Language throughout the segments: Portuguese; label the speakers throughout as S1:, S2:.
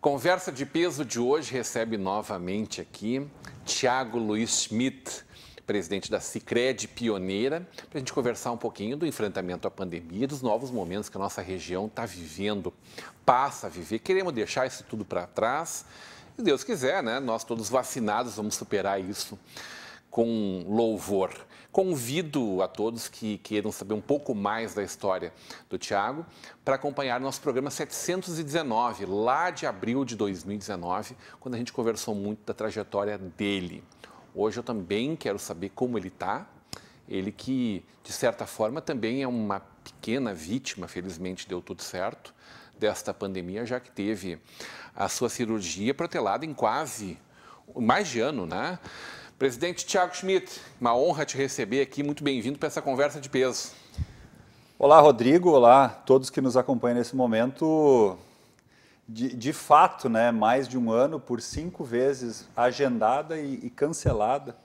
S1: Conversa de peso de hoje recebe novamente aqui Tiago Luiz Schmidt, presidente da Cicred Pioneira, para a gente conversar um pouquinho do enfrentamento à pandemia dos novos momentos que a nossa região está vivendo, passa a viver. Queremos deixar isso tudo para trás. Se Deus quiser, né? Nós todos vacinados vamos superar isso com louvor. Convido a todos que queiram saber um pouco mais da história do Tiago para acompanhar nosso programa 719, lá de abril de 2019, quando a gente conversou muito da trajetória dele. Hoje eu também quero saber como ele está. Ele que, de certa forma, também é uma pequena vítima, felizmente deu tudo certo, desta pandemia, já que teve a sua cirurgia protelada em quase mais de ano, né? Presidente Tiago Schmidt, uma honra te receber aqui, muito bem-vindo para essa conversa de peso.
S2: Olá, Rodrigo, olá todos que nos acompanham nesse momento de, de fato, né, mais de um ano por cinco vezes agendada e, e cancelada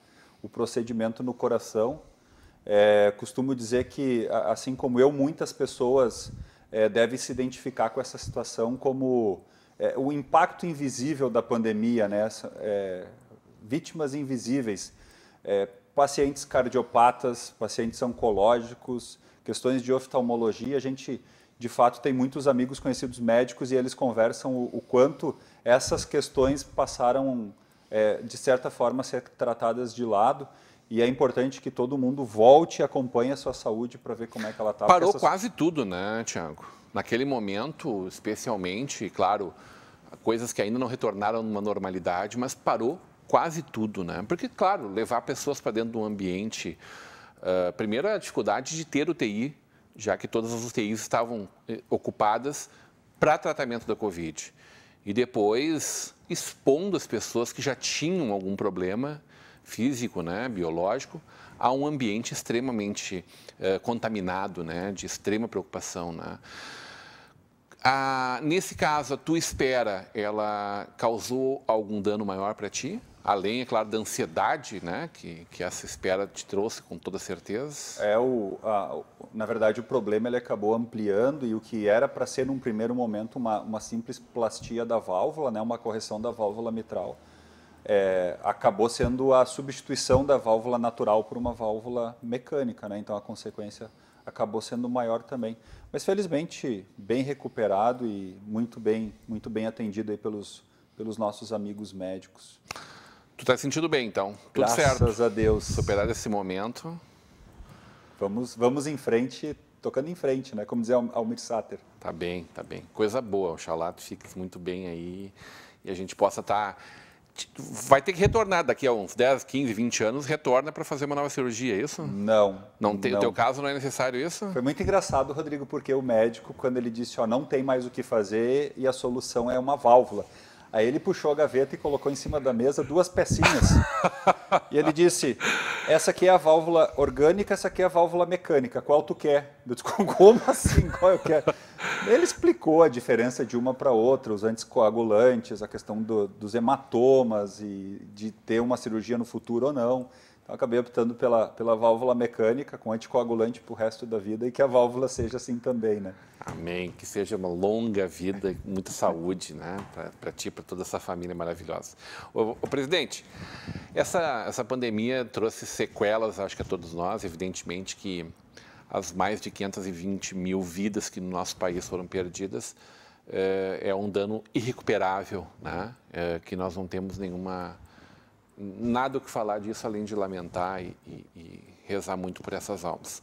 S2: o procedimento no coração. É, costumo dizer que, assim como eu, muitas pessoas é, devem se identificar com essa situação como é, o impacto invisível da pandemia, né? É, vítimas invisíveis, é, pacientes cardiopatas, pacientes oncológicos, questões de oftalmologia. A gente de fato tem muitos amigos conhecidos médicos e eles conversam o, o quanto essas questões passaram, é, de certa forma, a ser tratadas de lado. E é importante que todo mundo volte e acompanhe a sua saúde para ver como é que ela está. Parou essas... quase
S1: tudo, né, Tiago? Naquele momento, especialmente, claro, coisas que ainda não retornaram numa normalidade, mas parou quase tudo, né? Porque, claro, levar pessoas para dentro de um ambiente... Uh, primeiro, a dificuldade de ter UTI já que todas as UTIs estavam eh, ocupadas para tratamento da Covid. E depois expondo as pessoas que já tinham algum problema físico, né, biológico, a um ambiente extremamente eh, contaminado, né, de extrema preocupação. Né. Ah, nesse caso, a tua espera, ela causou algum dano maior para ti? Além, é claro, da ansiedade né, que, que essa espera te trouxe, com toda certeza.
S2: É o, a, na verdade, o problema ele acabou ampliando e o que era para ser, num primeiro momento, uma, uma simples plastia da válvula, né, uma correção da válvula mitral, é, acabou sendo a substituição da válvula natural por uma válvula mecânica. Né, então, a consequência acabou sendo maior também. Mas, felizmente, bem recuperado e muito bem, muito bem atendido aí pelos, pelos nossos amigos médicos.
S1: Tu tá sentindo bem, então?
S2: Tudo Graças certo. Graças a Deus. Superar esse momento. Vamos, vamos em frente, tocando em frente, né? Como dizia Almir Sater. Tá bem, tá bem.
S1: Coisa boa, oxalá tu fique muito bem aí e a gente possa estar... Tá... Vai ter que retornar daqui a uns 10, 15, 20 anos, retorna para fazer uma nova cirurgia, é isso? Não. não tem, não. teu
S2: caso não é necessário isso? Foi muito engraçado, Rodrigo, porque o médico, quando ele disse, ó, não tem mais o que fazer e a solução é uma válvula. Aí ele puxou a gaveta e colocou em cima da mesa duas pecinhas. e ele disse: Essa aqui é a válvula orgânica, essa aqui é a válvula mecânica. Qual tu quer? Eu disse: Como assim? Qual eu quero? Ele explicou a diferença de uma para outra, os anticoagulantes, a questão do, dos hematomas e de ter uma cirurgia no futuro ou não. Então acabei optando pela, pela válvula mecânica com anticoagulante para o resto da vida e que a válvula seja assim também, né?
S1: Amém. Que seja uma longa vida, muita saúde, né? Para ti, para toda essa família maravilhosa. O presidente, essa, essa pandemia trouxe sequelas, acho que a todos nós, evidentemente que as mais de 520 mil vidas que no nosso país foram perdidas é, é um dano irrecuperável, né? É, que nós não temos nenhuma nada o que falar disso além de lamentar e, e, e rezar muito por essas almas.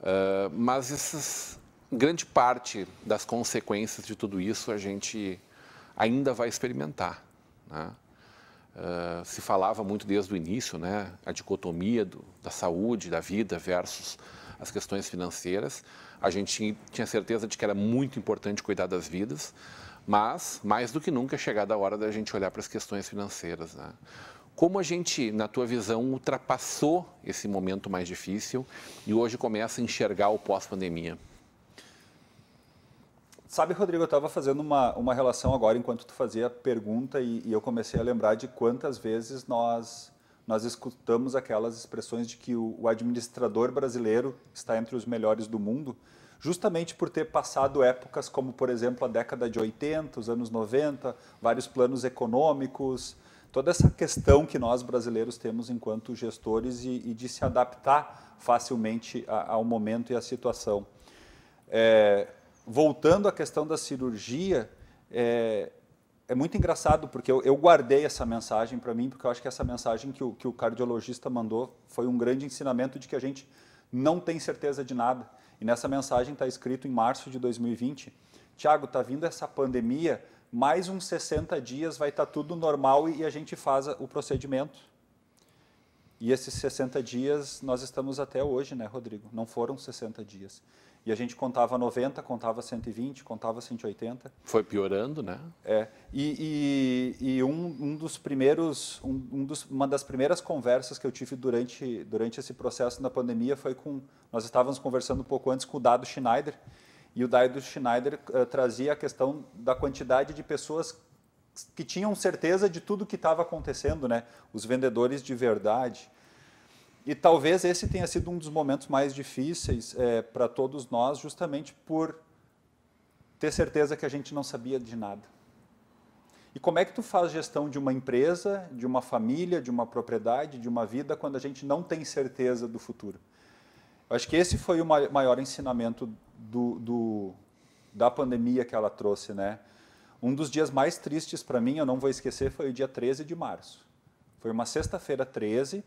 S1: Uh, mas essas, grande parte das consequências de tudo isso a gente ainda vai experimentar. Né? Uh, se falava muito desde o início, né, a dicotomia do, da saúde, da vida versus as questões financeiras. A gente tinha certeza de que era muito importante cuidar das vidas, mas mais do que nunca é chegada a hora da gente olhar para as questões financeiras. Né? Como a gente, na tua visão, ultrapassou esse momento mais difícil e hoje começa a enxergar o pós-pandemia?
S2: Sabe, Rodrigo, eu estava fazendo uma, uma relação agora enquanto tu fazia a pergunta e, e, eu comecei a lembrar de quantas vezes nós, nós escutamos aquelas expressões de que o, o administrador brasileiro está entre os melhores do mundo, justamente por ter passado épocas como, por exemplo, a década de 80, os anos 90, vários planos econômicos, toda essa questão que nós brasileiros temos enquanto gestores e, e de se adaptar facilmente ao momento e à situação. É, voltando à questão da cirurgia, é, é muito engraçado porque eu, eu guardei essa mensagem para mim, porque eu acho que essa mensagem que o, que o cardiologista mandou foi um grande ensinamento de que a gente não tem certeza de nada. E nessa mensagem está escrito em março de 2020, Tiago, está vindo essa pandemia, mais uns 60 dias vai estar tá tudo normal e a gente faz o procedimento. E esses 60 dias nós estamos até hoje, né, Rodrigo? Não foram 60 dias. E a gente contava 90, contava 120, contava 180. Foi piorando, né? É. E, e, e um, um, dos primeiros, um, um dos, uma das primeiras conversas que eu tive durante, durante esse processo da pandemia foi com. Nós estávamos conversando um pouco antes com o Dado Schneider, e o Daido Schneider uh, trazia a questão da quantidade de pessoas que tinham certeza de tudo que estava acontecendo, né? Os vendedores de verdade. E talvez esse tenha sido um dos momentos mais difíceis é, eh, para todos nós, justamente por ter certeza que a gente não sabia de nada. E como é que tu faz gestão de uma empresa, de uma família, de uma propriedade, de uma vida, quando a gente não tem certeza do futuro? Eu acho que esse foi o maior ensinamento do, do, da pandemia que ela trouxe, né? Um dos dias mais tristes para mim, eu não vou esquecer, foi o dia 13 de março. Foi uma sexta-feira 13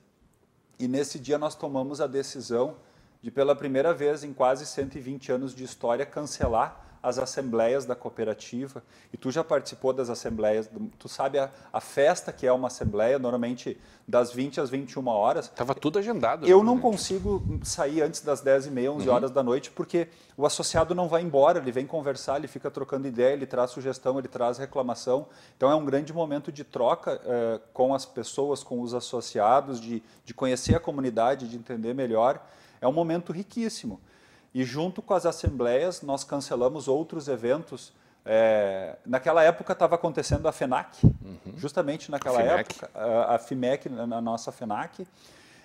S2: e nesse dia nós tomamos a decisão de, pela primeira vez em quase 120 anos de história, cancelar as assembleias da cooperativa. E tu já participou das assembleias, tu sabe a, a festa que é uma assembleia, normalmente das 20 às 21 horas. Estava tudo agendado. Eu né, não consigo sair antes das 10h30, 11 uhum. horas da noite, porque o associado não vai embora, ele vem conversar, ele fica trocando ideia, ele traz sugestão, ele traz reclamação. Então é um grande momento de troca uh, com as pessoas, com os associados, de, de conhecer a comunidade, de entender melhor. É um momento riquíssimo. E junto com as assembleias, nós cancelamos outros eventos. É, naquela época estava acontecendo a FENAC, uhum. justamente naquela a época, a, a FIMEC, na nossa FENAC.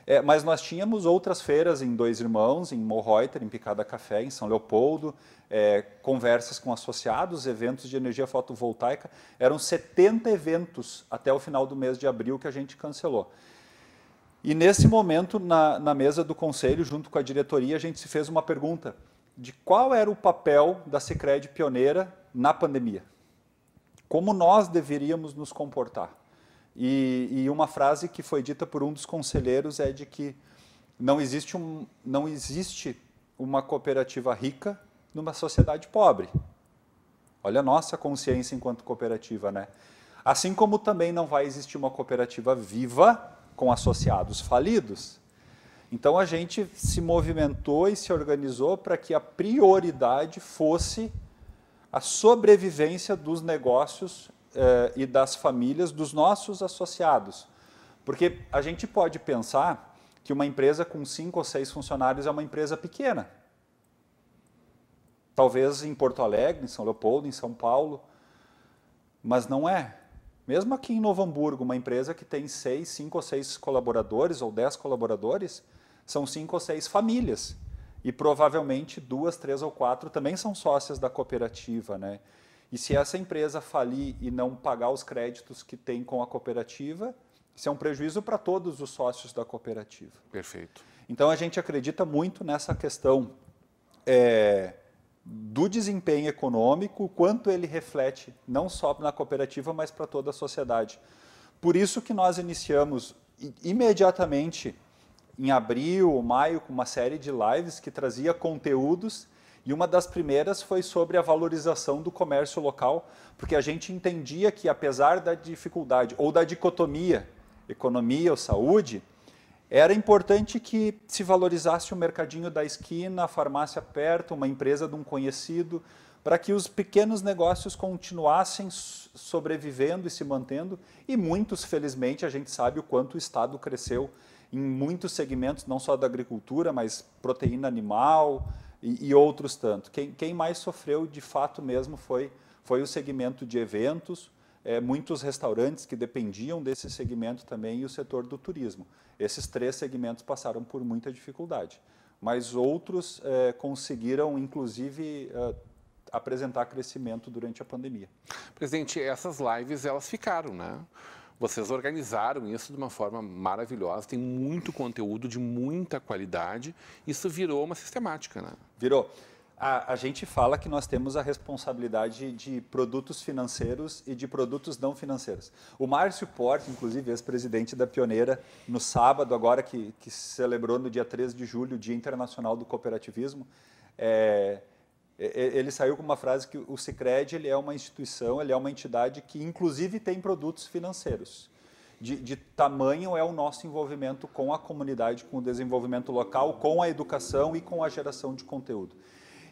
S2: É, mas nós tínhamos outras feiras em Dois Irmãos, em Morreuter, em Picada Café, em São Leopoldo, é, conversas com associados, eventos de energia fotovoltaica. Eram 70 eventos até o final do mês de abril que a gente cancelou. E nesse momento, na, na mesa do conselho, junto com a diretoria, a gente se fez uma pergunta de qual era o papel da Secred pioneira na pandemia. Como nós deveríamos nos comportar. E, e, uma frase que foi dita por um dos conselheiros é de que não existe, um, não existe uma cooperativa rica numa sociedade pobre. Olha a nossa consciência enquanto cooperativa, né? Assim como também não vai existir uma cooperativa viva com associados falidos. Então a gente se movimentou e se organizou para que a prioridade fosse a sobrevivência dos negócios eh, e das famílias dos nossos associados. Porque a gente pode pensar que uma empresa com cinco ou seis funcionários é uma empresa pequena. Talvez em Porto Alegre, em São Leopoldo, em São Paulo, mas não é. Mesmo aqui em Novo Hamburgo, uma empresa que tem seis, cinco ou seis colaboradores ou dez colaboradores, são cinco ou seis famílias. E provavelmente duas, três ou quatro também são sócias da cooperativa. Né? E se essa empresa falir e não pagar os créditos que tem com a cooperativa, isso é um prejuízo para todos os sócios da cooperativa. Perfeito. Então a gente acredita muito nessa questão é, do desempenho econômico, quanto ele reflete não só na cooperativa, mas para toda a sociedade. Por isso que nós iniciamos imediatamente em abril ou maio com uma série de lives que trazia conteúdos e uma das primeiras foi sobre a valorização do comércio local, porque a gente entendia que apesar da dificuldade ou da dicotomia economia ou saúde, era importante que se valorizasse o mercadinho da esquina, a farmácia perto, uma empresa de um conhecido, para que os pequenos negócios continuassem sobrevivendo e se mantendo. E muitos, felizmente, a gente sabe o quanto o Estado cresceu em muitos segmentos, não só da agricultura, mas proteína animal e, e outros tanto. Quem, quem, mais sofreu de fato mesmo foi, foi o segmento de eventos, é, muitos restaurantes que dependiam desse segmento também e o setor do turismo. Esses três segmentos passaram por muita dificuldade, mas outros eh, conseguiram, inclusive, eh, apresentar crescimento durante a pandemia. Presidente, essas lives elas ficaram, né? Vocês organizaram
S1: isso de uma forma maravilhosa, tem muito conteúdo de muita qualidade. Isso virou
S2: uma sistemática, né? Virou. A, a, gente fala que nós temos a responsabilidade de produtos financeiros e de produtos não financeiros. O Márcio Porto, inclusive, ex-presidente da Pioneira, no sábado, agora que, que celebrou no dia 13 de julho o Dia Internacional do Cooperativismo, é, ele saiu com uma frase que o Cicred ele é uma instituição, ele é uma entidade que inclusive tem produtos financeiros. De, de, tamanho é o nosso envolvimento com a comunidade, com o desenvolvimento local, com a educação e com a geração de conteúdo.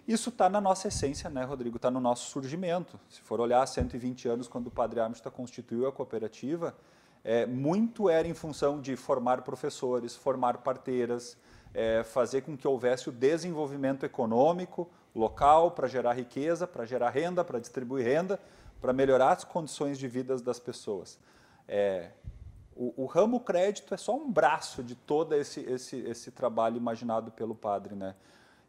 S2: Isso está na nossa essência, né, Rodrigo? Está no nosso surgimento. Se for olhar 120 anos, quando o Padre Armista tá constituiu a cooperativa, é, muito era em função de formar professores, formar parteiras, é, fazer com que houvesse o desenvolvimento econômico local para gerar riqueza, para gerar renda, para distribuir renda, para melhorar as condições de vida das pessoas. É, o, o, ramo crédito é só um braço de todo esse, esse, esse trabalho imaginado pelo padre, né?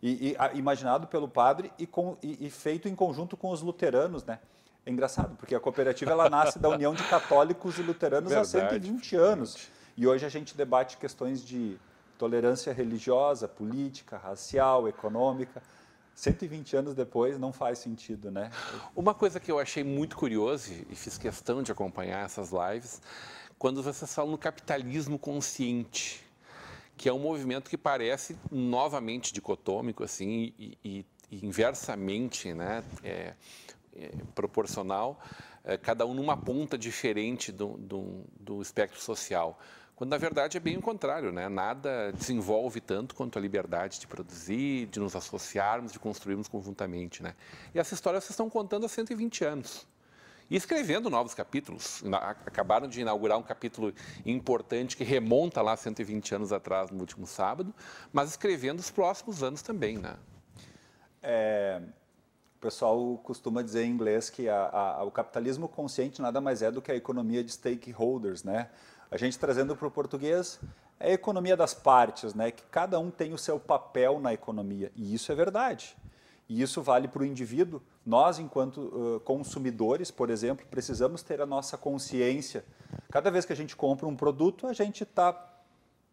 S2: E, e a, imaginado pelo padre e, com, e, e, feito em conjunto com os luteranos, né? É engraçado, porque a cooperativa ela nasce da união de católicos e luteranos Verdade, há 120 anos. E hoje a gente debate questões de tolerância religiosa, política, racial, econômica. 120 anos depois não faz sentido, né? Uma coisa
S1: que eu achei muito curioso e fiz questão de acompanhar essas lives, quando vocês falam no capitalismo consciente que é um movimento que parece novamente dicotômico, assim, e, e, e inversamente, né, é, é, proporcional, é, cada um numa ponta diferente do, do, do espectro social quando na verdade é bem o contrário, né? Nada desenvolve tanto quanto a liberdade de produzir, de nos associarmos, de construirmos conjuntamente, né? E essa história vocês estão contando há 120 anos e escrevendo novos capítulos. Acabaram de inaugurar um capítulo importante que remonta lá 120 anos atrás, no último sábado, mas escrevendo os próximos
S2: anos também, né? É, o pessoal costuma dizer em inglês que a, a, o capitalismo consciente nada mais é do que a economia de stakeholders, né? A gente trazendo para o português é a economia das partes, né? Que cada um tem o seu papel na economia e isso é verdade. E isso vale para o indivíduo, nós, enquanto uh, consumidores, por exemplo, precisamos ter a nossa consciência. Cada vez que a gente compra um produto, a gente está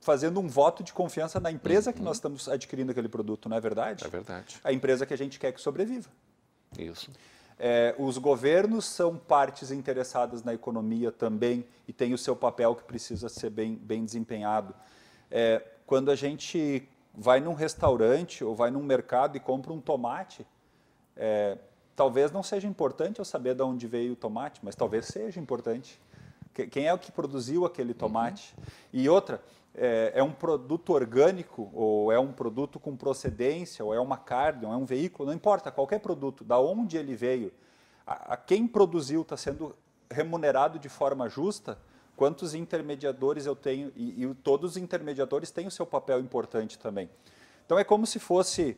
S2: fazendo um voto de confiança na empresa uhum. que nós estamos adquirindo aquele produto, não é verdade? É verdade. A empresa que a gente quer que sobreviva. Isso. É, os governos são partes interessadas na economia também e têm o seu papel que precisa ser bem, bem desempenhado. É, quando a gente vai num restaurante ou vai num mercado e compra um tomate, é, talvez não seja importante eu saber de onde veio o tomate, mas talvez seja importante. Quem é o que produziu aquele tomate? Uhum. E outra, é, é, um produto orgânico, ou é um produto com procedência, ou é uma carne, ou é um veículo, não importa, qualquer produto, da onde ele veio, a, a quem produziu está sendo remunerado de forma justa, quantos intermediadores eu tenho, e, e todos os intermediadores têm o seu papel importante também. Então é como se fosse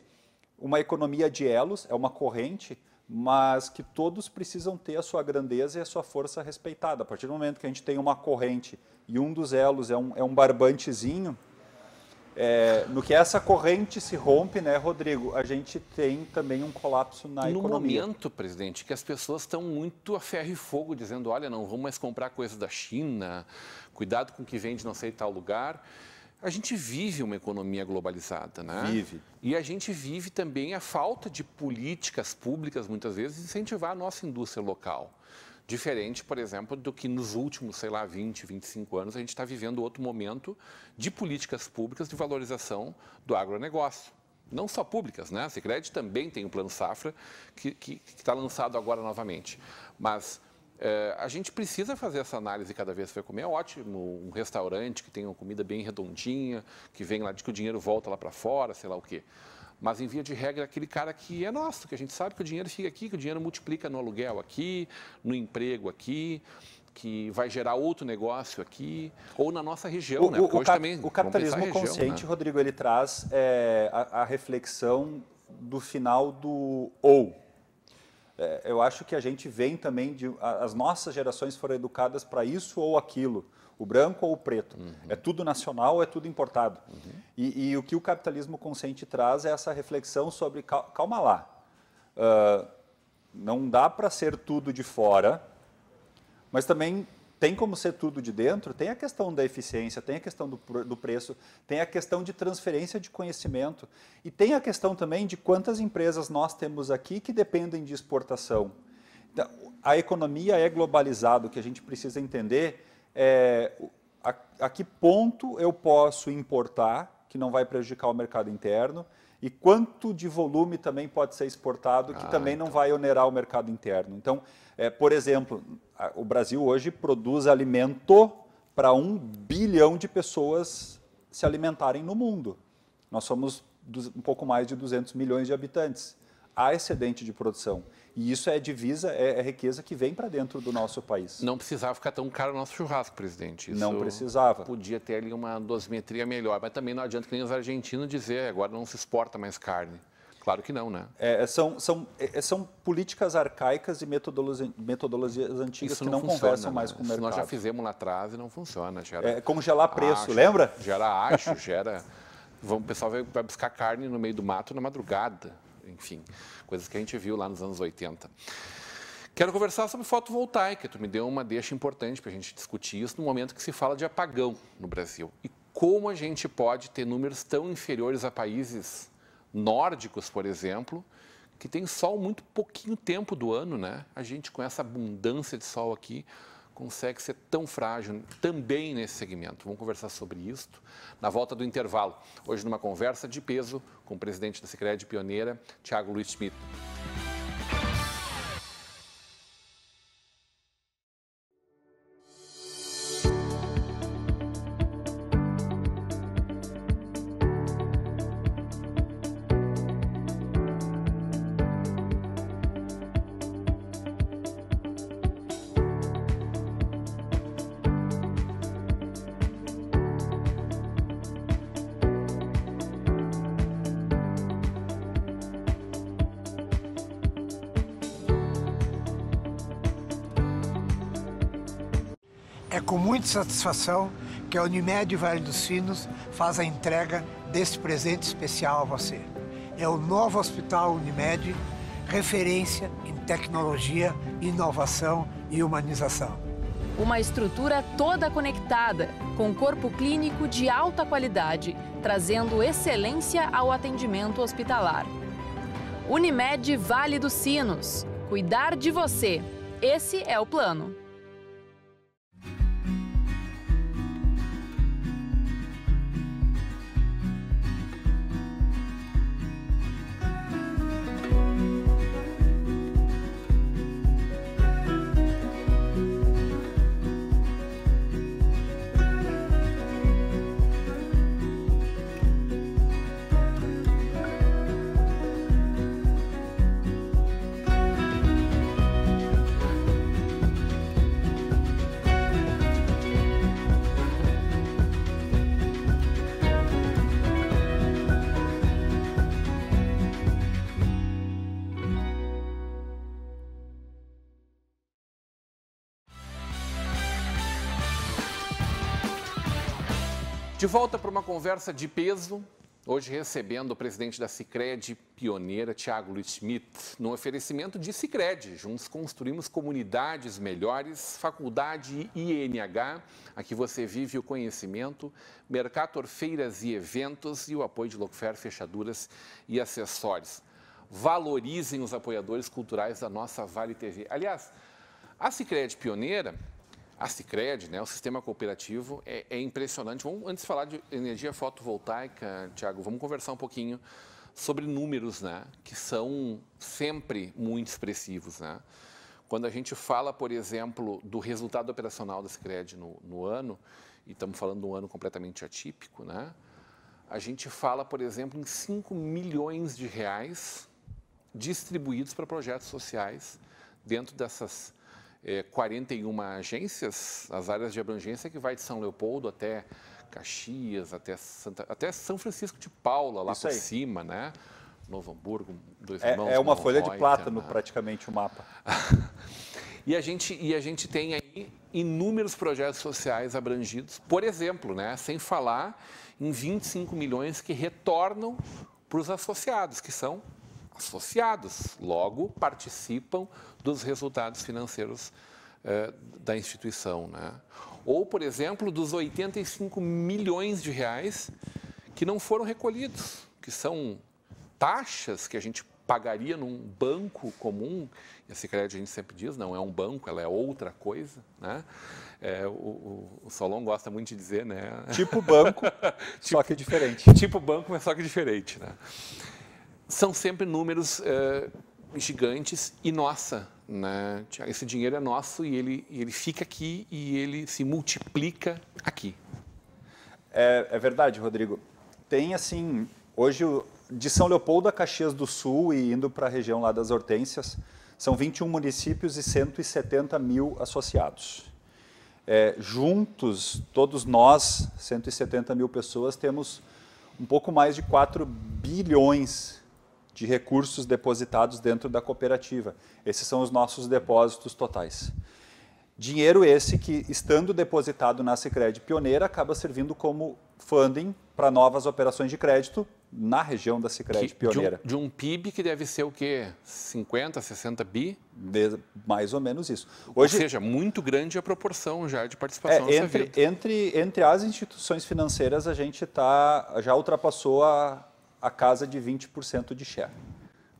S2: uma economia de elos, é uma corrente, mas que todos precisam ter a sua grandeza e a sua força respeitada. A partir do momento que a gente tem uma corrente e um dos elos é um, é um barbantezinho, é, no que essa corrente se rompe, né, Rodrigo, a gente tem também um colapso na no economia. No
S1: momento, presidente, que as pessoas estão muito a ferro e fogo, dizendo, olha, não vamos mais comprar coisas da China, cuidado com o que vende não sei tal lugar a gente vive uma economia globalizada, né? Vive. E a gente vive também a falta de políticas públicas, muitas vezes, incentivar a nossa indústria local. Diferente, por exemplo, do que nos últimos, sei lá, 20, 25 anos, a gente está vivendo outro momento de políticas públicas de valorização do agronegócio. Não só públicas, né? A Secred também tem o Plano Safra, que está lançado agora novamente. Mas é, a gente precisa fazer essa análise cada vez que vai comer. É ótimo um restaurante que tenha uma comida bem redondinha, que vem lá, de que o dinheiro volta lá para fora, sei lá o quê. Mas, em via de regra, aquele cara que é nosso, que a gente sabe que o dinheiro fica aqui, que o dinheiro multiplica no aluguel aqui, no emprego aqui, que vai gerar outro negócio aqui, ou
S2: na nossa região. O, né? o, hoje também, o capitalismo região, consciente, né? Rodrigo, ele traz é, a, a reflexão do final do ou é, eu acho que a gente vem também de. As nossas gerações foram educadas para isso ou aquilo, o branco ou o preto. Uhum. É tudo nacional, é tudo importado. Uhum. E, e, o que o capitalismo consciente traz é essa reflexão sobre. Calma lá. Uh, não dá para ser tudo de fora, mas também tem como ser tudo de dentro, tem a questão da eficiência, tem a questão do, do, preço, tem a questão de transferência de conhecimento e tem a questão também de quantas empresas nós temos aqui que dependem de exportação. Então, a economia é globalizada, o que a gente precisa entender é a, a que ponto eu posso importar, que não vai prejudicar o mercado interno, e quanto de volume também pode ser exportado, que ah, também não então. vai onerar o mercado interno. Então, é, por exemplo, a, o Brasil hoje produz alimento para um bilhão de pessoas se alimentarem no mundo. Nós somos um pouco mais de 200 milhões de habitantes. Há excedente de produção. E isso é divisa, é, é riqueza que vem para dentro do nosso país.
S1: Não precisava ficar tão caro o nosso churrasco, presidente. Isso não precisava. Podia ter ali uma dosimetria melhor, mas também não adianta que nem os argentinos dizer, agora não se exporta mais
S2: carne. Claro que não, né? É, é são, são, é, é, são políticas arcaicas e metodologias antigas que não, funciona, conversam né? mais com o mercado. Isso nós já
S1: fizemos lá atrás e não funciona.
S2: Gera é, congelar preço, acho, lembra?
S1: Gera acho, gera... o pessoal vai, vai buscar carne no meio do mato na madrugada enfim, coisas que a gente viu lá nos anos 80. Quero conversar sobre fotovoltaica. Tu me deu uma deixa importante para a gente discutir isso no momento que se fala de apagão no Brasil. E como a gente pode ter números tão inferiores a países nórdicos, por exemplo, que tem sol muito pouquinho tempo do ano, né? A gente com essa abundância de sol aqui, consegue ser tão frágil também nesse segmento. Vamos conversar sobre isto na volta do intervalo. Hoje, numa conversa de peso com o presidente da Secretaria de Pioneira, Tiago Luiz Schmidt. com muita satisfação que a Unimed Vale dos Sinos faz a entrega deste presente especial a você. É o novo Hospital Unimed, referência em tecnologia,
S2: inovação e humanização. Uma estrutura toda conectada, com corpo clínico de alta qualidade, trazendo excelência ao atendimento hospitalar. Unimed Vale dos Sinos. Cuidar de você. Esse é o plano.
S1: De volta para uma conversa de peso, hoje recebendo o presidente da Cicred, pioneira, Tiago Luiz Schmidt, no oferecimento de Cicred. Juntos construímos comunidades melhores, faculdade INH, a que você vive o conhecimento, Mercator Feiras e Eventos e o apoio de Locfer Fechaduras e Acessórios. Valorizem os apoiadores culturais da nossa Vale TV. Aliás, a Cicred pioneira a Cicred, né, o sistema cooperativo, é, é impressionante. Vamos, antes de falar de energia fotovoltaica, Tiago, vamos conversar um pouquinho sobre números, né, que são sempre muito expressivos, né? Quando a gente fala, por exemplo, do resultado operacional da Cicred no, no ano, e estamos falando de um ano completamente atípico, né? A gente fala, por exemplo, em 5 milhões de reais distribuídos para projetos sociais dentro dessas é, 41 agências, as áreas de abrangência que vai de São Leopoldo até Caxias, até, Santa, até São Francisco de Paula, lá Isso por aí. cima, né?
S2: Novo Hamburgo, dois é, irmãos. É uma folha de plátano, né? praticamente, o mapa.
S1: e, a gente, e a gente tem aí inúmeros projetos sociais abrangidos, por exemplo, né? sem falar em 25 milhões que retornam para os associados, que são associados, logo participam dos resultados financeiros eh, da instituição. Né? Ou, por exemplo, dos 85 milhões de reais que não foram recolhidos, que são taxas que a gente pagaria num banco comum, e a Sicredi a gente sempre diz, não é um banco, ela é outra coisa, né? É, o, o, o, Solon gosta muito de dizer, né? Tipo banco, tipo, só que é diferente. Tipo banco, mas só que é diferente, né? são sempre números uh, gigantes e nossa, né? Esse dinheiro é nosso e ele, ele fica aqui e ele se multiplica
S2: aqui. É, é verdade, Rodrigo. Tem assim, hoje de São Leopoldo a Caxias do Sul e indo para a região lá das Hortências, são 21 municípios e 170 mil associados. É, juntos, todos nós, 170 mil pessoas, temos um pouco mais de 4 bilhões de recursos depositados dentro da cooperativa. Esses são os nossos depósitos totais. Dinheiro esse que, estando depositado na Sicredi Pioneira, acaba servindo como funding para novas operações de crédito na região da Sicredi Pioneira.
S1: De um, de um, PIB que deve ser o quê? 50, 60 bi? De, mais ou menos isso. Hoje, ou seja, muito grande a proporção já de participação é, entre,
S2: entre, entre as instituições financeiras, a gente tá, já ultrapassou a, a casa de 20% de share.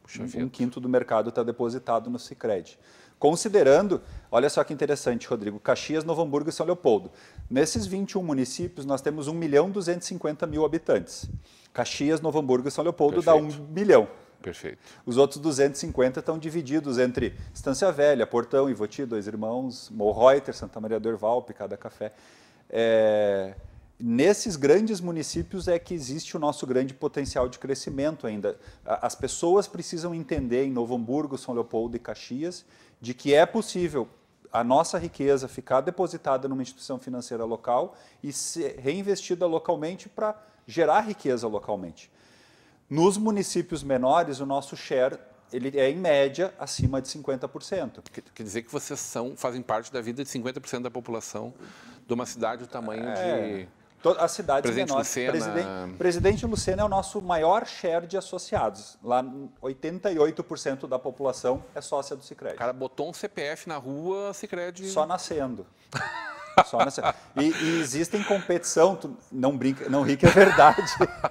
S2: Puxa um vida. quinto do mercado está depositado no Sicredi. Considerando, olha só que interessante, Rodrigo, Caxias, Novo Hamburgo e São Leopoldo. Nesses 21 municípios, nós temos 1 milhão 250 mil habitantes. Caxias, Novo Hamburgo e São Leopoldo Perfeito. dá 1 milhão. Perfeito. Os outros 250 estão divididos entre Estância Velha, Portão, Ivoti, Dois Irmãos, Morreuter, Santa Maria do Erval, Picada Café. É nesses grandes municípios é que existe o nosso grande potencial de crescimento ainda. As pessoas precisam entender em Novo Hamburgo, São Leopoldo e Caxias de que é possível a nossa riqueza ficar depositada numa instituição financeira local e ser reinvestida localmente para gerar riqueza localmente. Nos municípios menores, o nosso share ele é em média acima de 50%. Quer dizer
S1: que vocês são, fazem parte da vida de 50% da população de uma cidade do tamanho é... de
S2: as cidades Presidente menores. Lucena... Presidente, Presidente Lucena é o nosso maior share de associados. Lá 88% da população é sócia do Cicred. O cara botou um CPF na rua, Cicred. só nascendo. Só nascendo. E, e existem competição, tu não brinca, não ri que é verdade.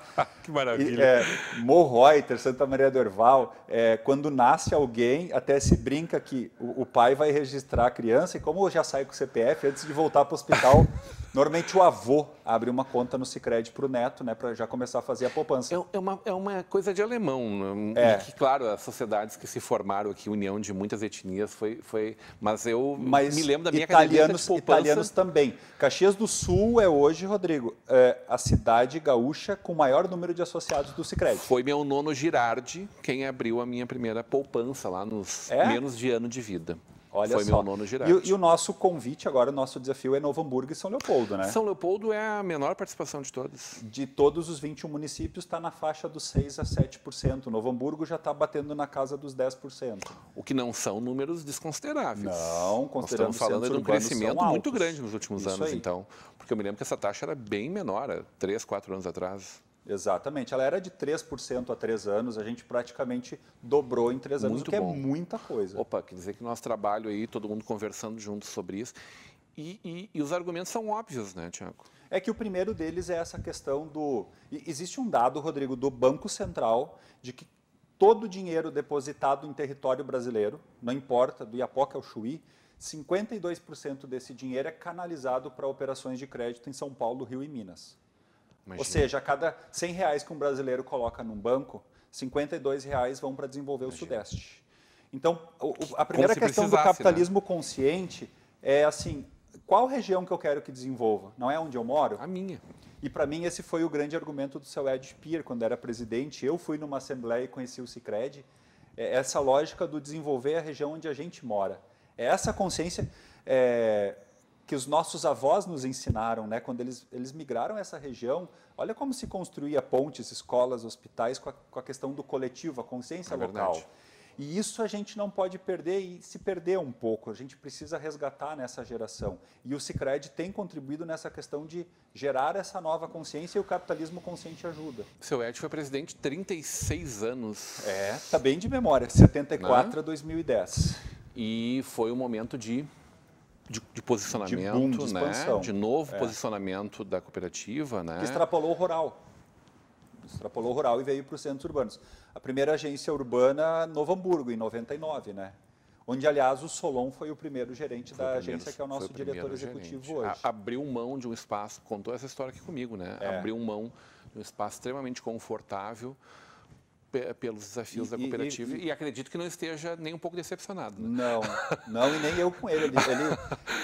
S2: que maravilha. é, Mo Santa Maria do Erval, é, quando nasce alguém, até se brinca que o, o pai vai registrar a criança e como já sai com o CPF, antes de voltar para o hospital, Normalmente o avô abre uma conta no Sicredi para o neto, né, para já começar a fazer a poupança. É, é, uma, é uma coisa de alemão,
S1: né? é. que claro, as sociedades que se formaram aqui, união de muitas etnias, foi, foi
S2: mas eu mas me lembro da minha italianos, de poupança. Italianos também. Caxias do Sul é hoje, Rodrigo, é a cidade gaúcha com maior número de associados do Sicredi. Foi meu nono
S1: Girardi quem abriu a minha primeira poupança lá nos é? menos de ano de vida. Olha Foi só. meu nono direct.
S2: E, e, o nosso convite agora, o nosso desafio é Novo Hamburgo e São Leopoldo, né? São Leopoldo é a menor participação de todas. De todos os 21 municípios, está na faixa dos 6 a 7%. Novo Hamburgo já está batendo na casa dos 10%. O que não são números desconsideráveis. Não, considerando Nós estamos falando de um crescimento muito grande nos últimos Isso anos, aí. então. Porque eu me lembro que essa taxa era bem menor, há 3, 4 anos atrás. Exatamente. Ela era de 3% há três anos, a gente praticamente dobrou em três anos, o que é bom. é muita coisa. Opa, quer dizer que nosso trabalho aí, todo mundo conversando junto sobre isso. E, e, e os argumentos são óbvios, né, Tiago? É que o primeiro deles é essa questão do. Existe um dado, Rodrigo, do Banco Central, de que todo o dinheiro depositado em território brasileiro, não importa, do Iapoca ao é Chuí, 52% desse dinheiro é canalizado para operações de crédito em São Paulo, Rio e Minas. Imagina. Ou seja, a cada 100 reais que um brasileiro coloca num banco, 52 reais vão para desenvolver Imagina. o Sudeste. Então, a primeira questão do né? capitalismo né? consciente é assim, qual região que eu quero que desenvolva? Não é onde eu moro? A minha. E para mim esse foi o grande argumento do seu Ed Peer, quando era presidente. Eu fui numa assembleia e conheci o Sicredi. É essa lógica do desenvolver a região onde a gente mora. É essa consciência. É, que os nossos avós nos ensinaram, né? Quando eles, eles migraram essa região, olha como se construía pontes, escolas, hospitais com a, com a questão do coletivo, a consciência é local. E isso a gente não pode perder e se perder um pouco. A gente precisa resgatar nessa geração. E o Cicred tem contribuído nessa questão de gerar essa nova consciência e o capitalismo consciente ajuda. Seu Ed foi presidente 36 anos. É, tá bem de memória, 74 né? a 2010. E foi um
S1: momento de de, de, posicionamento, de, boom, de, né? de novo é. posicionamento da cooperativa, né? Que
S2: extrapolou o rural. Extrapolou o rural e veio para os centros urbanos. A primeira agência urbana, Novo Hamburgo, em 99, né? Onde, aliás, o Solon foi o primeiro gerente foi da primeiro, agência, que é o nosso o diretor executivo gerente. hoje. A, abriu mão de um espaço, contou essa
S1: história aqui comigo, né? É. Abriu mão de um espaço extremamente confortável pelos desafios e, da cooperativa e, e, e,
S2: acredito que não esteja nem um pouco decepcionado. Né? Não, não e nem eu com ele. Ele,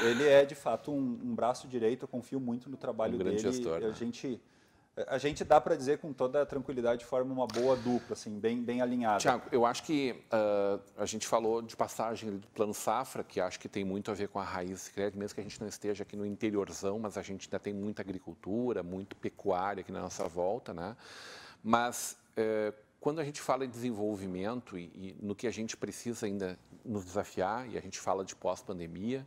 S2: ele, ele é de fato um, um, braço direito. Eu confio muito no trabalho um dele. Gestor, né? A gente a gente dá para dizer com toda a tranquilidade forma uma boa dupla, assim, bem, bem alinhada. Tiago, eu acho que uh, a gente falou de passagem do plano safra, que
S1: acho que tem muito a ver com a raiz crédito, mesmo que a gente não esteja aqui no interiorzão, mas a gente ainda tem muita agricultura, muito pecuária aqui na nossa volta, né? Mas uh, quando a gente fala em desenvolvimento e, e no que a gente precisa ainda nos desafiar, e a gente fala de pós-pandemia,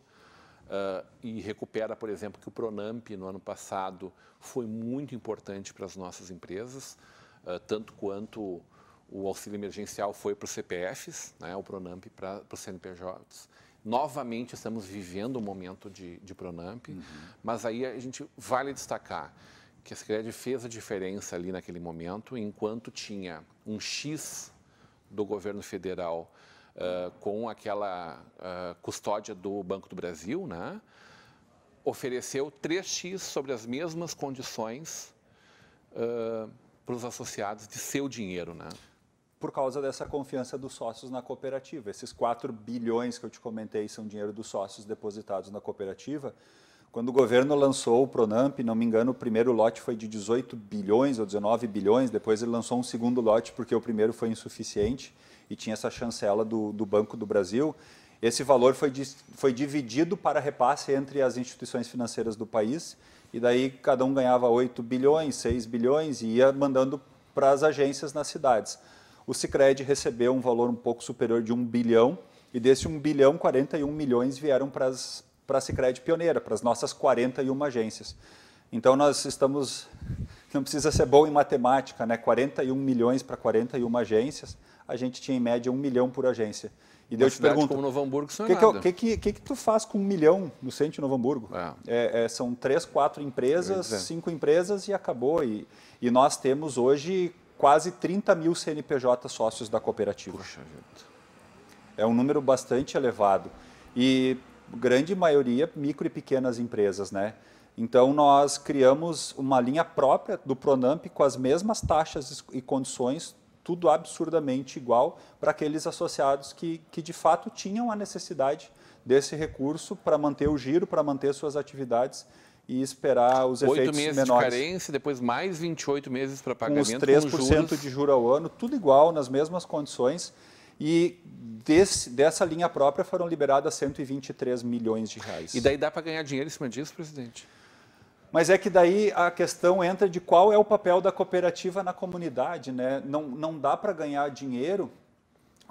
S1: Uh, e recupera, por exemplo, que o Pronamp no ano passado foi muito importante para as nossas empresas, uh, tanto quanto o auxílio emergencial foi para os CPFs, né, o Pronamp para, para os CNPJs. Novamente estamos vivendo um momento de, de Pronamp, uhum. mas aí a gente vale destacar que a Sicredi fez a diferença ali naquele momento, enquanto tinha um X do governo federal uh, com aquela uh, custódia do Banco do Brasil, né? ofereceu 3x sobre as mesmas condições uh, eh, para os associados de seu dinheiro, né?
S2: Por causa dessa confiança dos sócios na cooperativa. Esses 4 bilhões que eu te comentei são dinheiro dos sócios depositados na cooperativa. Quando o governo lançou o Pronamp, não me engano, o primeiro lote foi de 18 bilhões ou 19 bilhões, depois ele lançou um segundo lote porque o primeiro foi insuficiente e tinha essa chancela do, do Banco do Brasil. Esse valor foi, foi dividido para repasse entre as instituições financeiras do país e daí cada um ganhava 8 bilhões, 6 bilhões e ia mandando para as agências nas cidades. O Sicredi recebeu um valor um pouco superior de 1 bilhão e desse 1 bilhão, 41 milhões vieram para as para a Sicredi Pioneira, para as nossas 41 agências. Então nós estamos não precisa ser bom em matemática, né? 41 milhões para 41 agências, a gente tinha em média um milhão por agência. E eu te pergunto, como Novo Hamburgo, isso é que, é que, que, que, que, tu faz com um milhão no centro de Novo Hamburgo? É. É, é, são três, quatro empresas, é. cinco empresas e acabou. E, e, nós temos hoje quase 30 mil CNPJ sócios da cooperativa. Poxa, vida. É um número bastante elevado. E grande maioria micro e pequenas empresas, né? Então nós criamos uma linha própria do Pronamp com as mesmas taxas e condições, tudo absurdamente igual para aqueles associados que, que de fato tinham a necessidade desse recurso para manter o giro, para manter suas atividades e esperar os efeitos menores. meses de
S1: carência, depois mais 28 meses para pagamento. Com os 3% com juros.
S2: de juro ao ano, tudo igual, nas mesmas condições. E desse, dessa linha própria foram liberadas 123 milhões de reais. E daí dá para ganhar dinheiro em cima disso, presidente? Mas é que daí a questão entra de qual é o papel da cooperativa na comunidade, né? Não, não dá para ganhar dinheiro,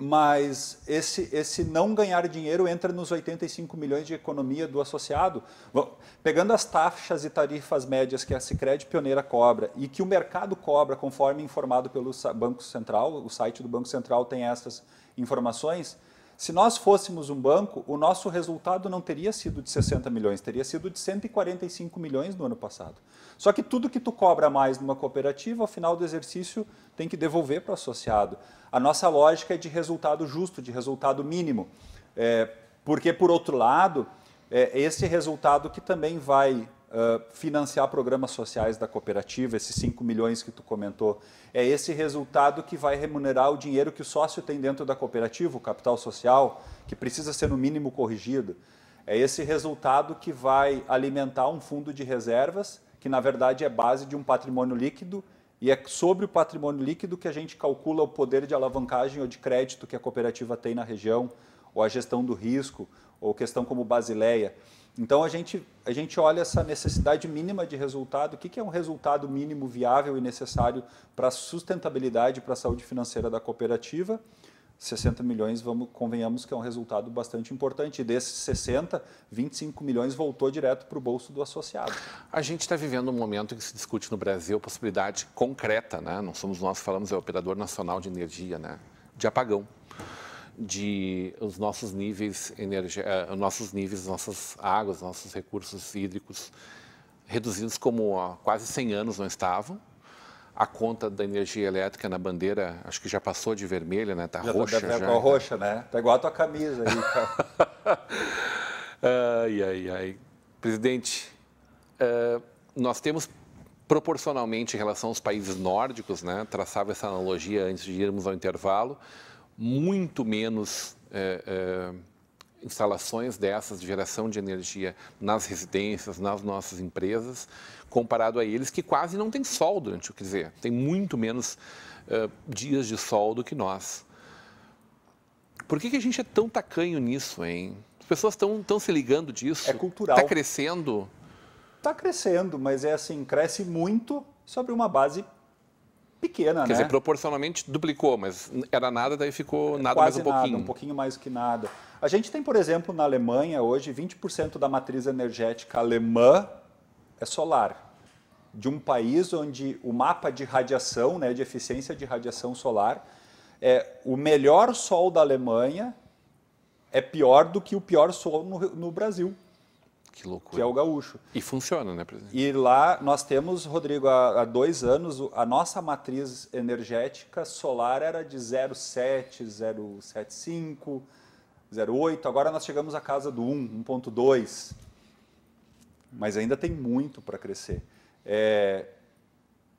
S2: mas esse, esse não ganhar dinheiro entra nos 85 milhões de economia do associado. Bom, pegando as taxas e tarifas médias que a Sicredi Pioneira cobra e que o mercado cobra, conforme informado pelo Banco Central, o site do Banco Central tem essas informações, se nós fôssemos um banco, o nosso resultado não teria sido de 60 milhões, teria sido de 145 milhões no ano passado. Só que tudo que tu cobra mais numa cooperativa, ao final do exercício, tem que devolver para o associado. A nossa lógica é de resultado justo, de resultado mínimo. É, porque, por outro lado, é esse resultado que também vai financiar programas sociais da cooperativa, esses 5 milhões que tu comentou, é esse resultado que vai remunerar o dinheiro que o sócio tem dentro da cooperativa, o capital social, que precisa ser no mínimo corrigido. É esse resultado que vai alimentar um fundo de reservas, que na verdade é base de um patrimônio líquido, e é sobre o patrimônio líquido que a gente calcula o poder de alavancagem ou de crédito que a cooperativa tem na região, ou a gestão do risco, ou questão como Basileia. Então a gente, a gente olha essa necessidade mínima de resultado, o que, que é um resultado mínimo viável e necessário para a sustentabilidade, para a saúde financeira da cooperativa. 60 milhões, vamos, convenhamos que é um resultado bastante importante. desses 60, 25 milhões voltou direto para o bolso do associado. A gente está vivendo um momento
S1: em que se discute no Brasil a possibilidade concreta, né? Não somos nós que falamos, é o operador nacional de energia, né? De apagão de os nossos níveis energia, eh, nossos níveis, nossas águas, nossos recursos hídricos reduzidos como há quase 100 anos não estavam. A conta da energia elétrica na bandeira, acho que já passou de vermelha, né? Tá já tá roxa tá, já. Tá roxa,
S2: né? Tá igual a tua camisa aí.
S1: ai, ai, ai. Presidente, uh, nós temos proporcionalmente em relação aos países nórdicos, né? Traçava essa analogia antes de irmos ao intervalo muito menos é, é, instalações dessas de geração de energia nas residências, nas nossas empresas, comparado a eles que quase não tem sol durante o que dizer, tem muito menos é, dias de sol do que nós. Por que, que a gente é tão tacanho nisso, hein? As pessoas estão se ligando disso. É cultural. Está crescendo.
S2: Está crescendo, mas é assim, cresce muito sobre uma base pequena, Quer né? Quer dizer,
S1: proporcionalmente duplicou, mas era nada, daí ficou é nada Quase mais um nada, pouquinho. um
S2: pouquinho mais que nada. A gente tem, por exemplo, na Alemanha hoje, 20% da matriz energética alemã é solar. De um país onde o mapa de radiação, né, de eficiência de radiação solar, é o melhor sol da Alemanha é pior do que o pior sol no, no Brasil. Que loucura. Que é o gaúcho. E funciona, né, presidente? E lá nós temos, Rodrigo, há, há dois anos, a nossa matriz energética solar era de 0,7, 0,75, 0,8. Agora nós chegamos à casa do 1, 1,2. Mas ainda tem muito para crescer. É,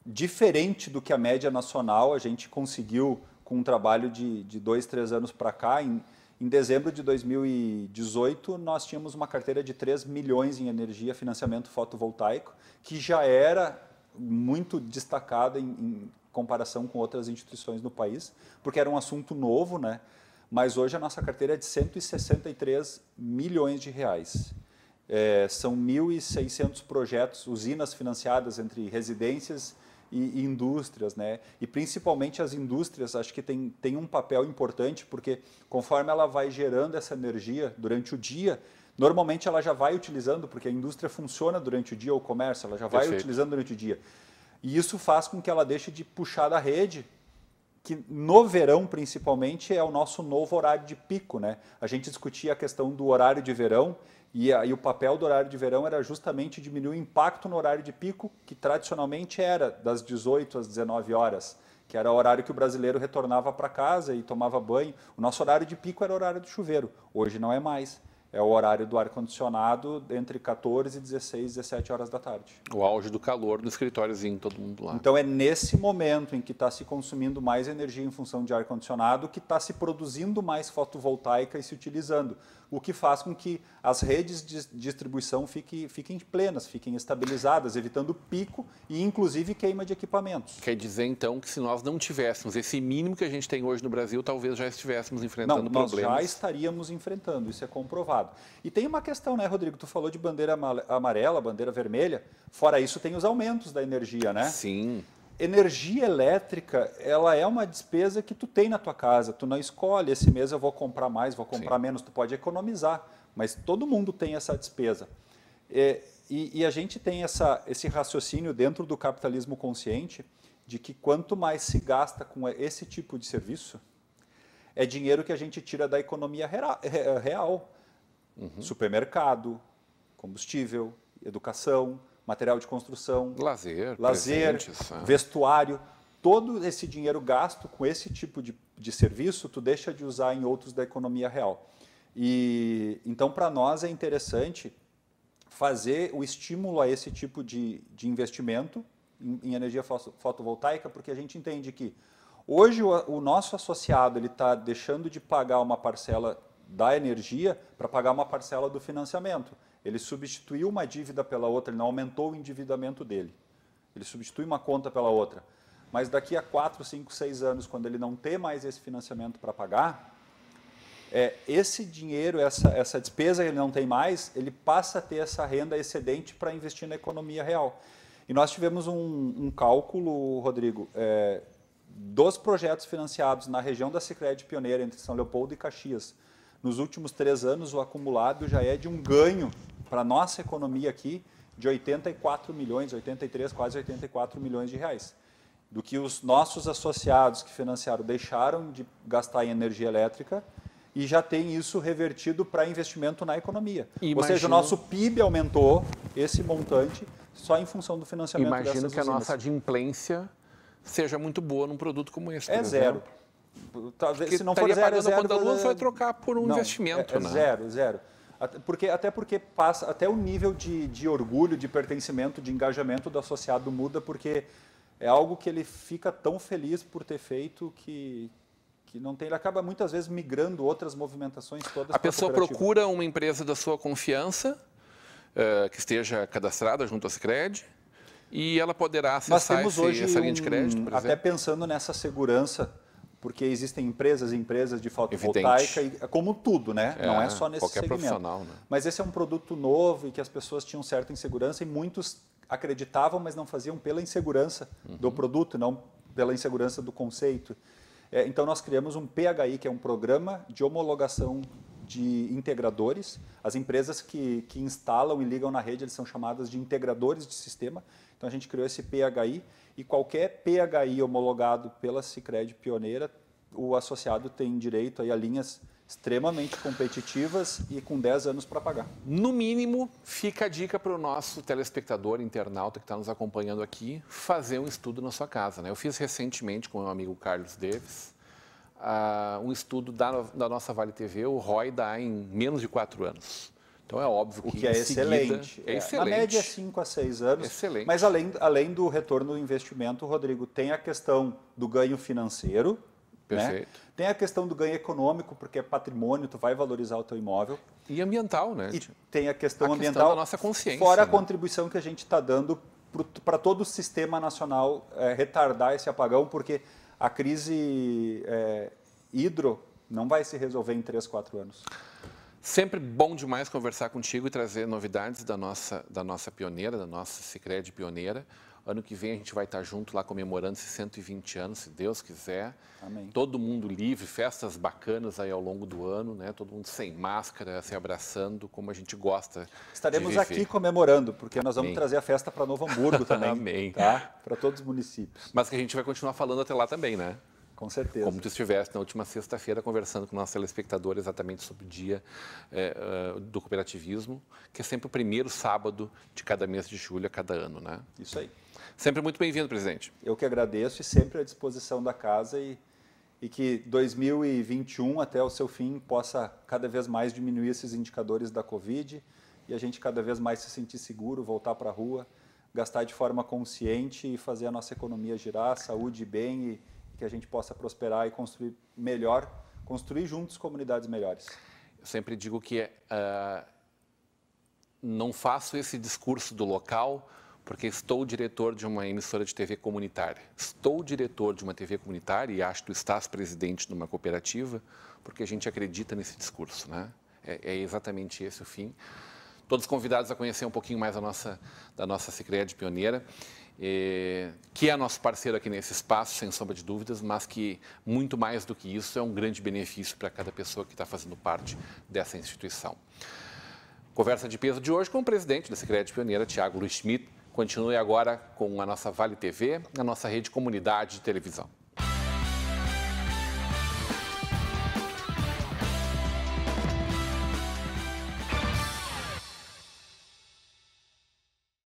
S2: diferente do que a média nacional, a gente conseguiu, com um trabalho de, de dois, três anos para cá, em, em dezembro de 2018, nós tínhamos uma carteira de 3 milhões em energia, financiamento fotovoltaico, que já era muito destacada em, em comparação com outras instituições no país, porque era um assunto novo, né? Mas hoje a nossa carteira é de 163 milhões de reais. É, são 1.600 projetos, usinas financiadas entre residências e, e indústrias, né? E principalmente as indústrias, acho que tem, tem um papel importante, porque conforme ela vai gerando essa energia durante o dia, normalmente ela já vai utilizando, porque a indústria funciona durante o dia, o comércio, ela já vai Perfeito. utilizando durante o dia. E isso faz com que ela deixe de puxar da rede, que no verão principalmente é o nosso novo horário de pico, né? A gente discutia a questão do horário de verão e, aí o papel do horário de verão era justamente diminuir o impacto no horário de pico, que tradicionalmente era das 18 às 19 horas, que era o horário que o brasileiro retornava para casa e tomava banho. O nosso horário de pico era o horário do chuveiro, hoje não é mais é o horário do ar-condicionado entre 14 e 16, 17 horas da tarde. O auge do calor no
S1: escritóriozinho, todo mundo lá. Então
S2: é nesse momento em que está se consumindo mais energia em função de ar-condicionado que está se produzindo mais fotovoltaica e se utilizando, o que faz com que as redes de distribuição fiquem, fiquem plenas, fiquem estabilizadas, evitando pico e inclusive queima de equipamentos. Quer dizer então que se nós não tivéssemos esse mínimo que a gente tem
S1: hoje no Brasil, talvez já estivéssemos enfrentando não, problemas. Nós já
S2: estaríamos enfrentando, isso é comprovado. E tem uma questão, né, Rodrigo? Tu falou de bandeira amarela, bandeira vermelha. Fora isso, tem os aumentos da energia, né? Sim. Energia elétrica, ela é uma despesa que tu tem na tua casa. Tu não escolhe, esse mês eu vou comprar mais, vou comprar Sim. menos. Tu pode economizar, mas todo mundo tem essa despesa. E, é, e, e a gente tem essa, esse raciocínio dentro do capitalismo consciente de que quanto mais se gasta com esse tipo de serviço, é dinheiro que a gente tira da economia real. Uhum. Supermercado, combustível, educação, material de construção, lazer, lazer é. vestuário. Todo esse dinheiro gasto com esse tipo de, de serviço, tu deixa de usar em outros da economia real. E então, para nós é interessante fazer o estímulo a esse tipo de, de investimento em, em energia fotovoltaica, porque a gente entende que hoje o, o nosso associado ele está deixando de pagar uma parcela da energia para pagar uma parcela do financiamento. Ele substituiu uma dívida pela outra, ele não aumentou o endividamento dele. Ele substitui uma conta pela outra. Mas daqui a 4, 5, 6 anos, quando ele não ter mais esse financiamento para pagar, é, esse dinheiro, essa, essa despesa que ele não tem mais, ele passa a ter essa renda excedente para investir na economia real. E nós tivemos um, um cálculo, Rodrigo, é, dos projetos financiados na região da Sicredi Pioneira, entre São Leopoldo e Caxias, nos últimos três anos, o acumulado já é de um ganho para a nossa economia aqui de 84 milhões, 83, quase 84 milhões de reais. Do que os nossos associados que financiaram deixaram de gastar em energia elétrica e já tem isso revertido para investimento na economia. Imagino... Ou seja, o nosso PIB aumentou esse montante só em função do financiamento Imagino que usinas. a nossa adimplência seja muito boa num produto como esse. É zero. Exemplo. Talvez, porque se não for zero, pagando zero, a vai trocar por um não, investimento. É, é né? Zero, zero. Porque, até porque passa, até o nível de, de orgulho, de pertencimento, de engajamento do associado muda, porque é algo que ele fica tão feliz por ter feito que, que não tem, ele acaba muitas vezes migrando outras movimentações todas. A pessoa a procura
S1: uma empresa da sua confiança, uh, que esteja cadastrada junto às cred e ela poderá
S2: acessar Nós temos esse, hoje essa linha de crédito, um, Até pensando nessa segurança porque existem empresas e empresas de fotovoltaica, Evidente. É como tudo, né? É, Não é só nesse qualquer segmento. Profissional, né? Mas esse é um produto novo e que as pessoas tinham certa insegurança e muitos acreditavam, mas não faziam pela insegurança uhum. do produto, não pela insegurança do conceito. É, então, nós criamos um PHI, que é um programa de homologação de integradores. As empresas que, que instalam e ligam na rede, eles são chamadas de integradores de sistema. Então, a gente criou esse PHI e qualquer PHI homologado pela Sicredi Pioneira, o associado tem direito aí a linhas extremamente competitivas e com 10 anos para pagar. No mínimo, fica a dica para o nosso telespectador, internauta que está nos acompanhando
S1: aqui, fazer um estudo na sua casa. Né? Eu fiz recentemente com o meu amigo Carlos Davis uh, um estudo da, da nossa Vale TV, o ROI dá em menos de 4 anos.
S2: Então é óbvio que, o que é excelente. É, é excelente. Na média, 5 é a 6 anos. Excelente. Mas além, além do retorno do investimento, Rodrigo, tem a questão do ganho financeiro. Né? Perfeito. Né? Tem a questão do ganho econômico, porque é patrimônio, tu vai valorizar o teu imóvel. E ambiental, né? E tem a questão a ambiental. Questão da nossa
S1: consciência. Fora né? a
S2: contribuição que a gente está dando para todo o sistema nacional é, retardar esse apagão, porque a crise é, hidro não vai se resolver em 3, 4 anos. Sempre bom demais conversar
S1: contigo e trazer novidades da nossa, da nossa pioneira, da nossa Sicredi pioneira. Ano que vem a gente vai estar junto lá comemorando esses 120 anos, se Deus quiser. Amém. Todo mundo livre, festas bacanas aí ao longo do ano, né? Todo mundo sem máscara, se abraçando, como a gente gosta. Estaremos aqui comemorando, porque nós vamos trazer a
S2: festa para Novo Hamburgo também. Amém. Tá?
S1: Para todos os municípios. Mas que a gente vai continuar falando até lá também, né? Com certeza. Como tu estivesse na última sexta-feira conversando com o nosso telespectador exatamente sobre o dia é, do cooperativismo, que é sempre o primeiro sábado de cada mês de julho, a cada ano, né? Isso aí. Sempre muito bem-vindo, presidente.
S2: Eu que agradeço e sempre à disposição da casa e, e que 2021 até o seu fim possa cada vez mais diminuir esses indicadores da Covid e a gente cada vez mais se sentir seguro, voltar para a rua, gastar de forma consciente e fazer a nossa economia girar, saúde bem e que a gente possa prosperar e construir melhor, construir juntos comunidades melhores.
S1: Eu sempre digo que uh, não faço esse discurso do local porque estou diretor de uma emissora de TV comunitária. Estou diretor de uma TV comunitária e acho que tu estás presidente de uma cooperativa porque a gente acredita nesse discurso, né? É, é exatamente esse o fim. Todos convidados a conhecer um pouquinho mais a nossa, da nossa Secretaria de Pioneira. É, que é nosso parceiro aqui nesse espaço, sem sombra de dúvidas, mas que, muito mais do que isso, é um grande benefício para cada pessoa que está fazendo parte dessa instituição. Conversa de peso de hoje com o presidente da Secretaria Pioneira, Tiago Luiz Schmidt. Continue agora com a nossa Vale TV, a nossa rede comunidade de televisão.